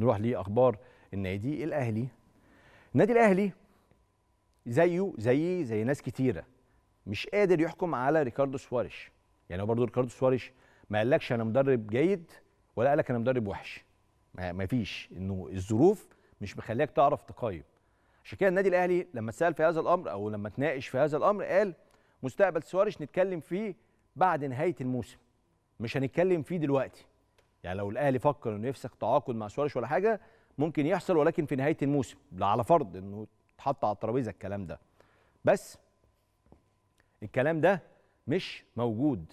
نروح لاخبار النادي الاهلي النادي الاهلي زيه زي زي ناس كتيره مش قادر يحكم على ريكاردو سواريش يعني هو برضه ريكاردو سواريش ما قالكش انا مدرب جيد ولا قالك انا مدرب وحش ما فيش انه الظروف مش مخليك تعرف تقيم عشان كده النادي الاهلي لما اتسال في هذا الامر او لما اتناقش في هذا الامر قال مستقبل سواريش نتكلم فيه بعد نهايه الموسم مش هنتكلم فيه دلوقتي يعني لو الاهلي فكر انه يفسخ تعاقد مع سواريش ولا حاجه ممكن يحصل ولكن في نهايه الموسم ده على فرض انه اتحط على الترابيزه الكلام ده بس الكلام ده مش موجود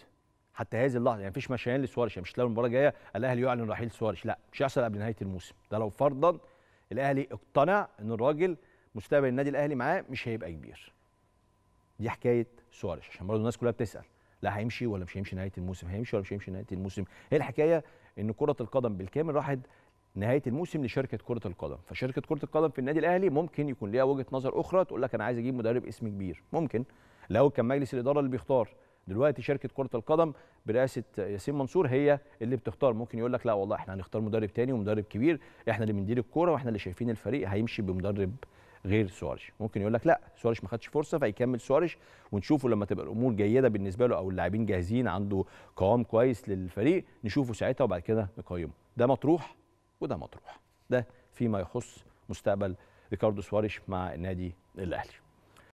حتى هذه اللحظه يعني مفيش مشيان لسواريش يعني مش لو المباراه الجايه الاهلي يعلن رحيل سواريش لا مش هيحصل قبل نهايه الموسم ده لو فرضا الاهلي اقتنع ان الراجل مستقبل النادي الاهلي معاه مش هيبقى كبير دي حكايه سواريش عشان برضه الناس كلها بتسال لا هيمشي ولا مش هيمشي نهايه الموسم هيمشي ولا مش هيمشي نهايه الموسم هي الحكايه ان كره القدم بالكامل راحت نهايه الموسم لشركه كره القدم فشركه كره القدم في النادي الاهلي ممكن يكون ليها وجهه نظر اخرى تقول لك انا عايز اجيب مدرب اسم كبير ممكن لو كان مجلس الاداره اللي بيختار دلوقتي شركه كره القدم برئاسه ياسين منصور هي اللي بتختار ممكن يقول لك لا والله احنا هنختار مدرب تاني ومدرب كبير احنا اللي بندير الكوره واحنا اللي شايفين الفريق هيمشي بمدرب غير سواريش ممكن يقول لك لا سواريش ما خدش فرصه فيكمل سواريش ونشوفه لما تبقى الامور جيده بالنسبه له او اللاعبين جاهزين عنده قوام كويس للفريق نشوفه ساعتها وبعد كده نقيمه ده مطروح وده مطروح ده فيما يخص مستقبل ريكاردو سواريش مع النادي الاهلي